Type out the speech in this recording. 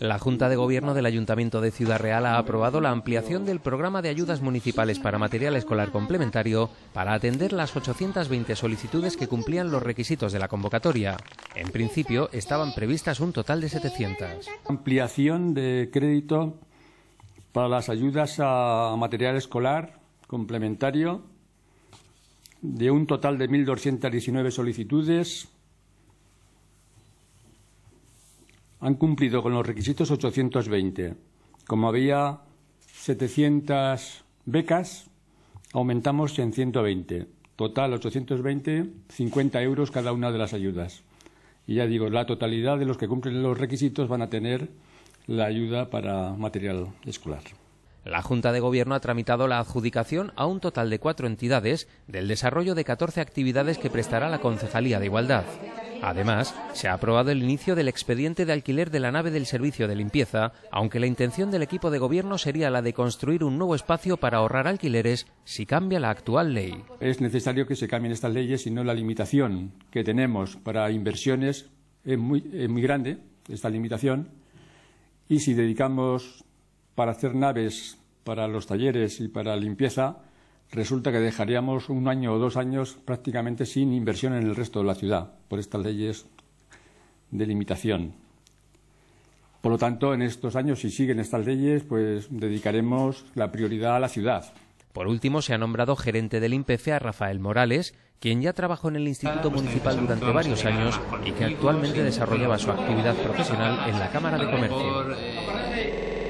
La Junta de Gobierno del Ayuntamiento de Ciudad Real ha aprobado la ampliación del programa de ayudas municipales para material escolar complementario para atender las 820 solicitudes que cumplían los requisitos de la convocatoria. En principio, estaban previstas un total de 700. Ampliación de crédito para las ayudas a material escolar complementario de un total de 1.219 solicitudes han cumplido con los requisitos 820. Como había 700 becas, aumentamos en 120. Total 820, 50 euros cada una de las ayudas. Y ya digo, la totalidad de los que cumplen los requisitos van a tener la ayuda para material escolar. La Junta de Gobierno ha tramitado la adjudicación a un total de cuatro entidades del desarrollo de 14 actividades que prestará la Concejalía de Igualdad. Además, se ha aprobado el inicio del expediente de alquiler de la nave del servicio de limpieza, aunque la intención del equipo de gobierno sería la de construir un nuevo espacio para ahorrar alquileres si cambia la actual ley. Es necesario que se cambien estas leyes y no la limitación que tenemos para inversiones es muy, es muy grande, esta limitación, y si dedicamos para hacer naves para los talleres y para limpieza, resulta que dejaríamos un año o dos años prácticamente sin inversión en el resto de la ciudad por estas leyes de limitación. Por lo tanto, en estos años, si siguen estas leyes, pues dedicaremos la prioridad a la ciudad. Por último, se ha nombrado gerente del IMPF a Rafael Morales, quien ya trabajó en el Instituto Municipal durante varios años y que actualmente desarrollaba su actividad profesional en la Cámara de Comercio.